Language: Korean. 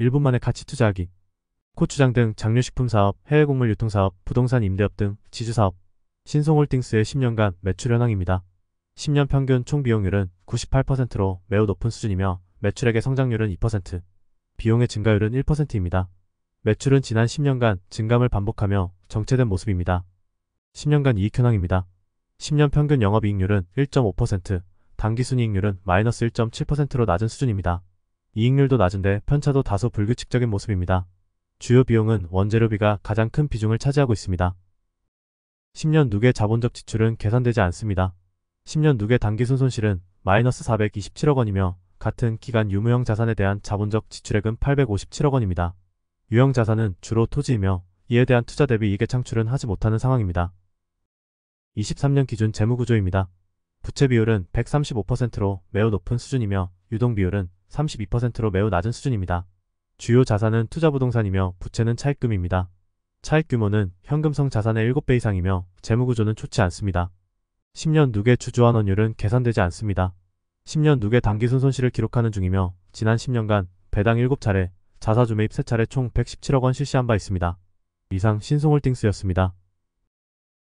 1분 만에 가치 투자하기, 고추장 등 장류식품 사업, 해외 곡물 유통 사업, 부동산 임대업 등 지주 사업, 신성홀딩스의 10년간 매출 현황입니다. 10년 평균 총 비용률은 98%로 매우 높은 수준이며 매출액의 성장률은 2%, 비용의 증가율은 1%입니다. 매출은 지난 10년간 증감을 반복하며 정체된 모습입니다. 10년간 이익 현황입니다. 10년 평균 영업이익률은 1.5%, 당기순이익률은 마이너스 1.7%로 낮은 수준입니다. 이익률도 낮은데 편차도 다소 불규칙적인 모습입니다. 주요 비용은 원재료비가 가장 큰 비중을 차지하고 있습니다. 10년 누계 자본적 지출은 계산되지 않습니다. 10년 누계 단기 순손실은 마이너스 427억 원이며 같은 기간 유무형 자산에 대한 자본적 지출액은 857억 원입니다. 유형 자산은 주로 토지이며 이에 대한 투자 대비 이익 창출은 하지 못하는 상황입니다. 23년 기준 재무구조입니다. 부채 비율은 135%로 매우 높은 수준이며 유동 비율은 32%로 매우 낮은 수준입니다. 주요 자산은 투자부동산이며 부채는 차입금입니다. 차입 규모는 현금성 자산의 7배 이상이며 재무구조는 좋지 않습니다. 10년 누계 주주환 원율은 계산되지 않습니다. 10년 누계 단기순 손실을 기록하는 중이며 지난 10년간 배당 7차례, 자사주 매입 3차례 총 117억 원 실시한 바 있습니다. 이상 신송홀딩스였습니다.